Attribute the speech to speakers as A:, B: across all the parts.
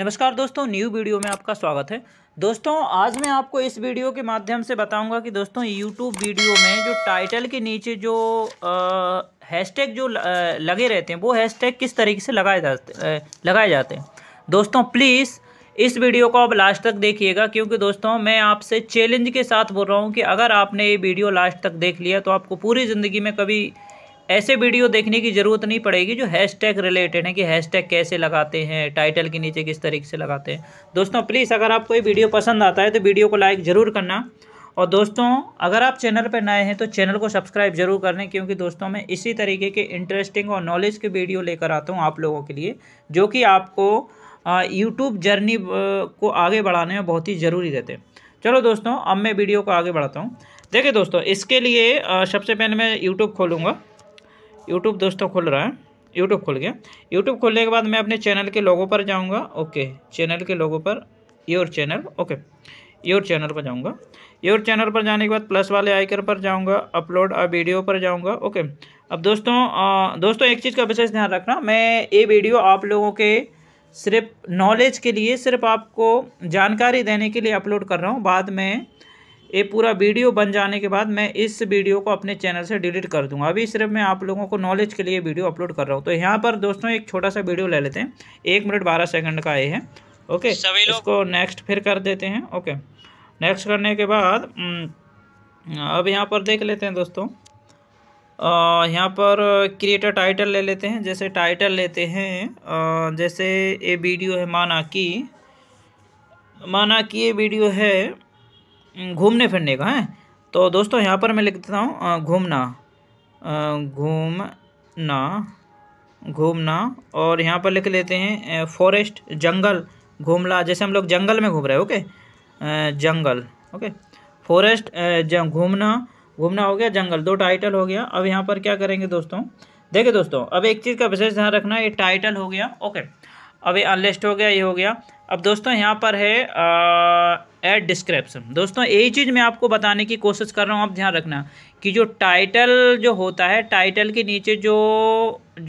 A: नमस्कार दोस्तों new video में आपका स्वागत है दोस्तों आज मैं आपको इस वीडियो के माध्यम से बताऊंगा कि दोस्तों यूट्यूब वीडियो में जो टाइटल के नीचे जो हैशटैग जो लगे रहते हैं वो हैशटैग किस तरीके से लगाए जाते लगाए जाते हैं दोस्तों प्लीज़ इस वीडियो को आप लास्ट तक देखिएगा क्योंकि दोस्तों मैं आपसे चैलेंज के साथ बोल रहा हूँ कि अगर आपने ये वीडियो लास्ट तक देख लिया तो आपको पूरी ज़िंदगी में कभी ऐसे वीडियो देखने की ज़रूरत नहीं पड़ेगी जो हैशटैग रिलेटेड है कि हैशटैग कैसे लगाते हैं टाइटल के नीचे किस तरीके से लगाते हैं दोस्तों प्लीज़ अगर आपको ये वीडियो पसंद आता है तो वीडियो को लाइक ज़रूर करना और दोस्तों अगर आप चैनल पर नए हैं तो चैनल को सब्सक्राइब जरूर करें क्योंकि दोस्तों मैं इसी तरीके के इंटरेस्टिंग और नॉलेज के वीडियो लेकर आता हूँ आप लोगों के लिए जो कि आपको यूट्यूब जर्नी को आगे बढ़ाने में बहुत ही ज़रूरी रहते हैं चलो दोस्तों अब मैं वीडियो को आगे बढ़ाता हूँ देखिए दोस्तों इसके लिए सबसे पहले मैं यूट्यूब खोलूँगा यूट्यूब दोस्तों खोल रहा है यूट्यूब खोल गया यूट्यूब खोलने के बाद मैं अपने चैनल के लोगों पर जाऊँगा ओके चैनल के लोगों पर your channel okay your channel पर जाऊँगा योर चैनल पर जाने के बाद प्लस वाले आइकन पर जाऊँगा अपलोड अ वीडियो पर जाऊँगा ओके अब दोस्तों आ, दोस्तों एक चीज़ का विशेष ध्यान रखना मैं ये वीडियो आप लोगों के सिर्फ नॉलेज के लिए सिर्फ आपको जानकारी देने के लिए अपलोड कर रहा हूँ बाद में ये पूरा वीडियो बन जाने के बाद मैं इस वीडियो को अपने चैनल से डिलीट कर दूंगा अभी सिर्फ मैं आप लोगों को नॉलेज के लिए वीडियो अपलोड कर रहा हूँ तो यहाँ पर दोस्तों एक छोटा सा वीडियो ले लेते हैं एक मिनट बारह सेकंड का ये है ओके सभी लोग इसको नेक्स्ट फिर कर देते हैं ओके नेक्स्ट करने के बाद हम्म, अब यहाँ पर देख लेते हैं दोस्तों यहाँ पर क्रिएटर टाइटल ले लेते हैं जैसे टाइटल लेते हैं जैसे ये वीडियो है माना कि माना कि ये वीडियो है हम्म, घूमने फिरने का है तो दोस्तों यहाँ पर मैं लिख देता हूँ घूमना घूमना घूमना और यहाँ पर लिख लेते हैं फॉरेस्ट जंगल घूमला जैसे हम लोग जंगल में घूम रहे हैं ओके जंगल ओके फॉरेस्ट घूमना घूमना हो गया जंगल दो टाइटल हो गया अब यहाँ पर क्या करेंगे दोस्तों देखिए दोस्तों अब एक चीज़ का विशेष ध्यान रखना ये टाइटल हो गया ओके अब ये अनलिस्ट हो गया ये हो गया अब दोस्तों यहाँ पर है एड डिस्क्रिप्शन दोस्तों यही चीज़ मैं आपको बताने की कोशिश कर रहा हूँ आप ध्यान रखना कि जो टाइटल जो होता है टाइटल के नीचे जो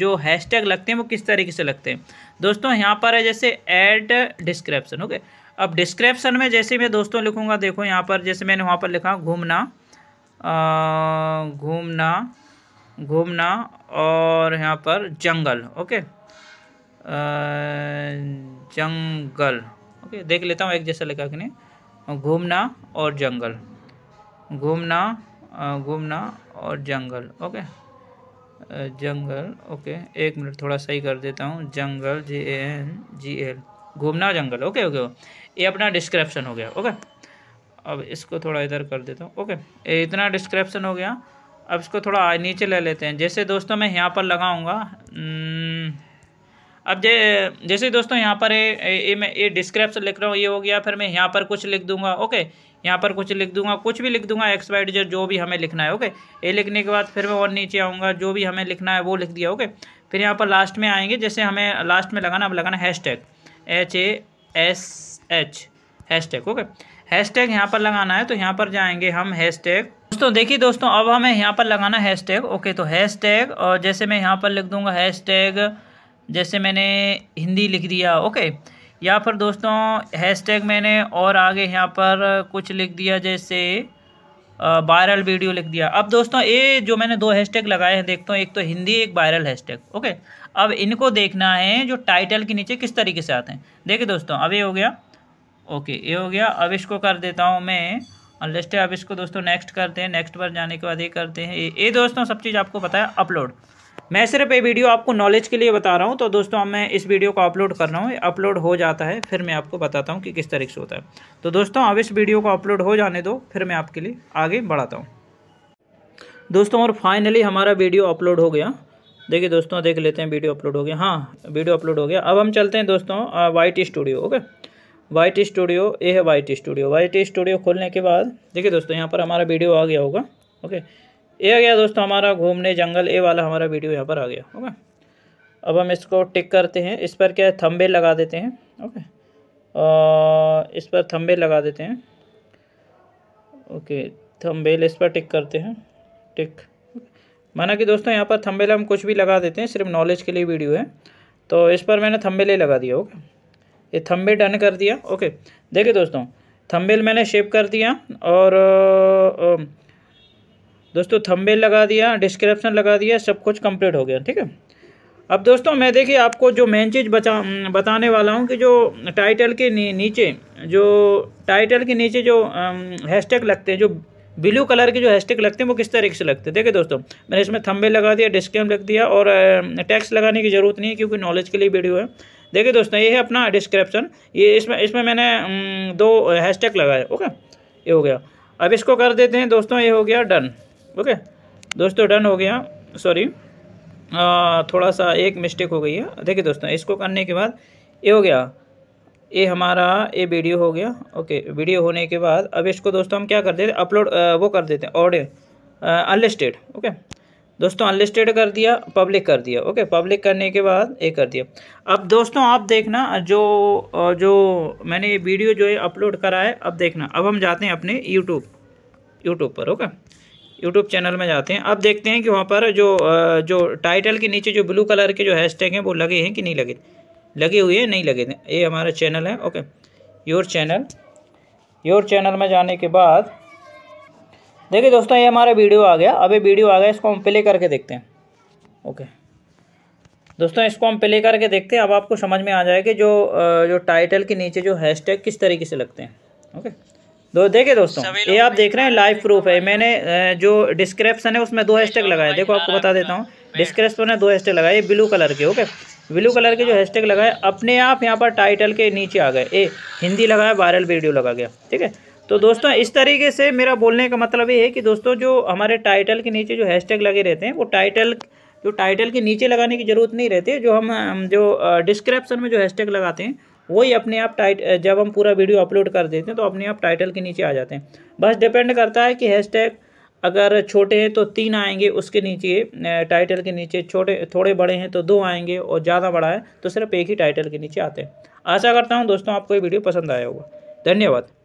A: जो हैशटैग लगते हैं वो किस तरीके से लगते हैं दोस्तों यहाँ पर है जैसे एड डिस्क्रिप्शन ओके अब डिस्क्रिप्शन में जैसे मैं दोस्तों लिखूँगा देखो यहाँ पर जैसे मैंने वहाँ पर लिखा घूमना घूमना घूमना और यहाँ पर जंगल ओके जंगल ओके देख लेता हूँ एक जैसा लिखा कि नहीं घूमना और जंगल घूमना घूमना और जंगल ओके जंगल ओके एक मिनट थोड़ा सही कर देता हूँ जंगल जे ए एन जी एल घूमना जंगल ओके ओके ये अपना डिस्क्रिप्शन हो गया ओके अब इसको थोड़ा इधर कर देता हूँ ओके ये इतना डिस्क्रिप्शन हो गया अब इसको थोड़ा नीचे ले लेते हैं जैसे दोस्तों मैं यहाँ पर लगाऊँगा न, अब जे जैसे दोस्तों यहाँ पर ये मैं ये डिस्क्रिप्शन लिख रहा हूँ ये हो गया फिर मैं यहाँ पर कुछ लिख दूंगा ओके यहाँ पर कुछ लिख दूंगा कुछ भी लिख दूंगा एक्स वाई डी जो भी हमें लिखना है ओके ये लिखने के बाद फिर मैं और नीचे आऊँगा जो भी हमें लिखना है वो लिख दिया ओके फिर यहाँ पर लास्ट में आएंगे जैसे हमें लास्ट में लगाना अब लगाना hashtag H A S H hashtag okay hashtag यहाँ पर लगाना है तो यहाँ पर जाएंगे हम हैश टैग दोस्तों देखिए दोस्तों अब हमें यहाँ पर लगाना हैश टैग ओके तो हैश टैग और जैसे मैं यहाँ पर लिख दूंगा हैश टैग जैसे मैंने हिंदी लिख दिया ओके या फिर दोस्तों हैशटैग मैंने और आगे यहाँ पर कुछ लिख दिया जैसे वायरल वीडियो लिख दिया अब दोस्तों ये जो मैंने दो हैशटैग लगाए हैं देखता हूँ एक तो हिंदी एक वायरल हैशटैग ओके अब इनको देखना है जो टाइटल के नीचे किस तरीके से आते हैं देखिए दोस्तों अब ये हो गया ओके ये हो गया अब इसको कर देता हूँ मैं और लिस्ट है अब इसको दोस्तों नेक्स्ट करते हैं नेक्स्ट पर जाने के बाद ये करते हैं ये दोस्तों सब चीज़ आपको बताया अपलोड मैं सिर्फ ये वीडियो आपको नॉलेज के लिए बता रहा हूँ तो दोस्तों अब मैं इस वीडियो को अपलोड कर रहा हूँ अपलोड हो जाता है फिर मैं आपको बताता हूँ कि किस तरीके से होता है तो दोस्तों अब इस वीडियो को अपलोड हो जाने दो फिर मैं आपके लिए आगे बढ़ाता हूँ दोस्तों और फाइनली हमारा वीडियो अपलोड हो गया देखिए दोस्तों देख लेते हैं वीडियो अपलोड हो गया हाँ वीडियो अपलोड हो गया अब हम चलते हैं दोस्तों white studio okay white studio ये है वाइट स्टूडियो वाइट स्टूडियो खोलने के बाद देखिए दोस्तों यहाँ पर हमारा वीडियो आ गया होगा ओके ये आ गया दोस्तों हमारा घूमने जंगल ए वाला हमारा वीडियो यहाँ पर आ गया ओके अब हम इसको टिक करते हैं इस पर क्या है थम्बे लगा देते हैं ओके इस पर थम्बे लगा देते हैं ओके थम्बेल इस पर टिक करते हैं टिक माना कि दोस्तों यहाँ पर थम्बेल हम कुछ भी लगा देते हैं सिर्फ नॉलेज के लिए वीडियो है तो इस पर मैंने थम्बेल लगा दिया ओके ये थम्बे डन कर दिया ओके देखिए दोस्तों थम्बेल मैंने शेप कर दिया और दोस्तों थम्बेल लगा दिया डिस्क्रिप्शन लगा दिया सब कुछ कंप्लीट हो गया ठीक है अब दोस्तों मैं देखिए आपको जो मेन चीज़ बचा बताने वाला हूँ कि जो टाइटल के नी, नीचे जो टाइटल के नीचे जो हैशटैग लगते हैं जो ब्लू कलर के जो हैशटैग लगते हैं वो किस तरीके से लगते हैं देखिए दोस्तों मैंने इसमें थम्बे लगा दिया डिस्कैम लग दिया और टैक्स लगाने की ज़रूरत नहीं है क्योंकि नॉलेज के लिए वीडियो है देखिए दोस्तों ये है अपना डिस्क्रिप्शन ये इसमें इसमें मैंने दो हैशटैग लगाए ओके ये हो गया अब इसको कर देते हैं दोस्तों ये हो गया डन ओके दोस्तों डन हो गया सॉरी थोड़ा सा एक मिस्टेक हो गई है देखिए दोस्तों इसको करने के बाद ये हो गया ये हमारा ये वीडियो हो गया ओके वीडियो होने के बाद अब इसको दोस्तों हम क्या कर देते अपलोड वो कर देते हैं ऑडियो अनलिस्टेड ओके दोस्तों अनलिस्टेड कर दिया पब्लिक कर दिया ओके पब्लिक करने के बाद ये कर दिया अब दोस्तों आप देखना जो जो मैंने ये वीडियो जो है अपलोड करा है अब देखना अब हम जाते हैं अपने यूट्यूब यूट्यूब पर ओके यूट्यूब चैनल में जाते हैं अब देखते हैं कि वहाँ पर जो जो टाइटल के नीचे जो ब्लू कलर के जो हैशटैग हैं वो लगे हैं कि नहीं लगे लगे हुए हैं नहीं लगे ये हमारा चैनल है okay your channel your channel में जाने के बाद देखिए दोस्तों ये हमारा वीडियो आ गया अभी वीडियो आ गया इसको हम प्ले करके देखते हैं ओके दोस्तों इसको हम प्ले करके देखते हैं अब आपको समझ में आ जाएगा जो जो टाइटल के नीचे जो हैशटैग किस तरीके से लगते हैं ओके दो देखिए दोस्तों ये आप देख रहे हैं लाइव प्रूफ है मैंने जो डिस्क्रिप्शन है उसमें दो हैशटैग लगाए देखो आपको बता देता हूँ डिस्क्रिप्शन में दो हैशटैग लगाए ब्लू कलर के ओके ब्लू कलर के जो हैशटैग लगाए अपने आप यहाँ पर टाइटल के नीचे आ गए ए हिंदी लगाया वायरल वीडियो लगा गया ठीक है तो दोस्तों इस तरीके से मेरा बोलने का मतलब ये है कि दोस्तों जो हमारे टाइटल के नीचे जो हैशटैग लगे रहते हैं वो टाइटल जो टाइटल के नीचे लगाने की ज़रूरत नहीं रहती जो हम जो डिस्क्रिप्सन में जो हैशटैग लगाते हैं वही अपने आप टाइट जब हम पूरा वीडियो अपलोड कर देते हैं तो अपने आप टाइटल के नीचे आ जाते हैं बस डिपेंड करता है कि हैशटैग अगर छोटे हैं तो तीन आएंगे उसके नीचे टाइटल के नीचे छोटे थोड़े बड़े हैं तो दो आएंगे और ज़्यादा बड़ा है तो सिर्फ एक ही टाइटल के नीचे आते हैं आशा करता हूँ दोस्तों आपको ये वीडियो पसंद आया होगा धन्यवाद